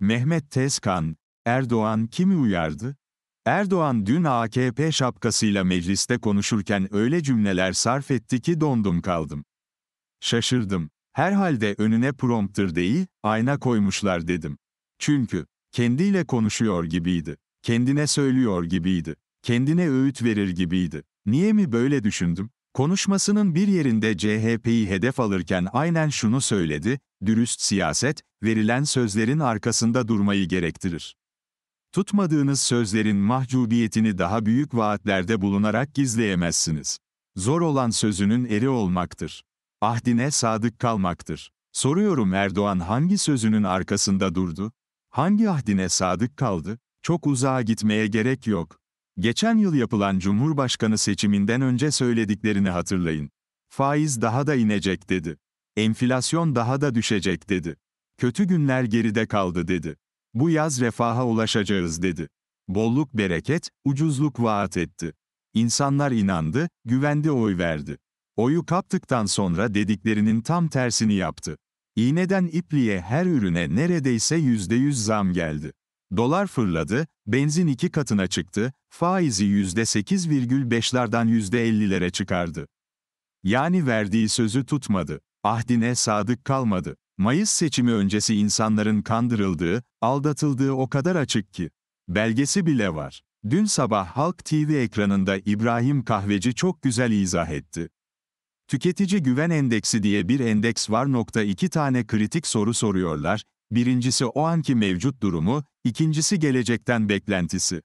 Mehmet Tezkan, Erdoğan kimi uyardı? Erdoğan dün AKP şapkasıyla mecliste konuşurken öyle cümleler sarf etti ki dondum kaldım. Şaşırdım. Herhalde önüne prompter değil, ayna koymuşlar dedim. Çünkü, kendiyle konuşuyor gibiydi. Kendine söylüyor gibiydi. Kendine öğüt verir gibiydi. Niye mi böyle düşündüm? Konuşmasının bir yerinde CHP'yi hedef alırken aynen şunu söyledi, dürüst siyaset, verilen sözlerin arkasında durmayı gerektirir. Tutmadığınız sözlerin mahcubiyetini daha büyük vaatlerde bulunarak gizleyemezsiniz. Zor olan sözünün eri olmaktır. Ahdine sadık kalmaktır. Soruyorum Erdoğan hangi sözünün arkasında durdu? Hangi ahdine sadık kaldı? Çok uzağa gitmeye gerek yok. Geçen yıl yapılan Cumhurbaşkanı seçiminden önce söylediklerini hatırlayın. Faiz daha da inecek dedi. Enflasyon daha da düşecek dedi. Kötü günler geride kaldı dedi. Bu yaz refaha ulaşacağız dedi. Bolluk bereket, ucuzluk vaat etti. İnsanlar inandı, güvendi oy verdi. Oyu kaptıktan sonra dediklerinin tam tersini yaptı. İğneden ipliğe her ürüne neredeyse yüzde yüz zam geldi. Dolar fırladı, benzin iki katına çıktı, faizi yüzde sekiz virgül yüzde ellilere çıkardı. Yani verdiği sözü tutmadı ahdine sadık kalmadı. Mayıs seçimi öncesi insanların kandırıldığı, aldatıldığı o kadar açık ki. Belgesi bile var. Dün sabah Halk TV ekranında İbrahim Kahveci çok güzel izah etti. Tüketici güven endeksi diye bir endeks var. Nokta iki tane kritik soru soruyorlar. Birincisi o anki mevcut durumu, ikincisi gelecekten beklentisi.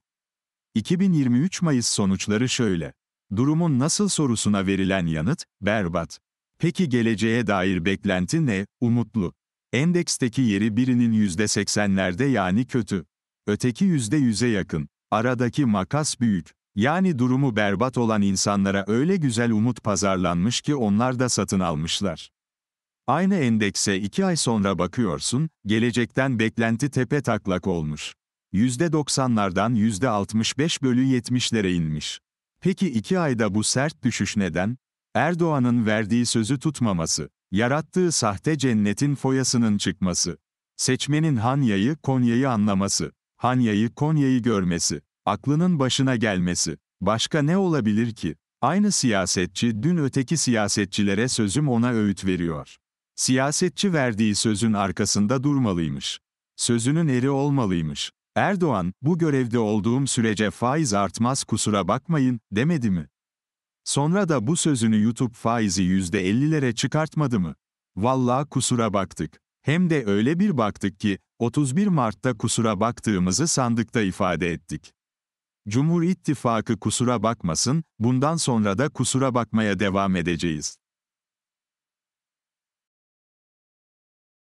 2023 Mayıs sonuçları şöyle. Durumun nasıl sorusuna verilen yanıt, berbat. Peki geleceğe dair beklenti ne? Umutlu. Endeksteki yeri birinin %80'lerde yani kötü. Öteki %100'e yakın. Aradaki makas büyük. Yani durumu berbat olan insanlara öyle güzel umut pazarlanmış ki onlar da satın almışlar. Aynı endekse 2 ay sonra bakıyorsun, gelecekten beklenti tepe taklak olmuş. %90'lardan %65 bölü 70'lere inmiş. Peki 2 ayda bu sert düşüş neden? Erdoğan'ın verdiği sözü tutmaması, yarattığı sahte cennetin foyasının çıkması, seçmenin Hanya'yı Konya'yı anlaması, Hanya'yı Konya'yı görmesi, aklının başına gelmesi, başka ne olabilir ki? Aynı siyasetçi dün öteki siyasetçilere sözüm ona öğüt veriyor. Siyasetçi verdiği sözün arkasında durmalıymış. Sözünün eri olmalıymış. Erdoğan, bu görevde olduğum sürece faiz artmaz kusura bakmayın, demedi mi? Sonra da bu sözünü YouTube faizi %50'lere çıkartmadı mı? Vallahi kusura baktık. Hem de öyle bir baktık ki, 31 Mart'ta kusura baktığımızı sandıkta ifade ettik. Cumhur İttifakı kusura bakmasın, bundan sonra da kusura bakmaya devam edeceğiz.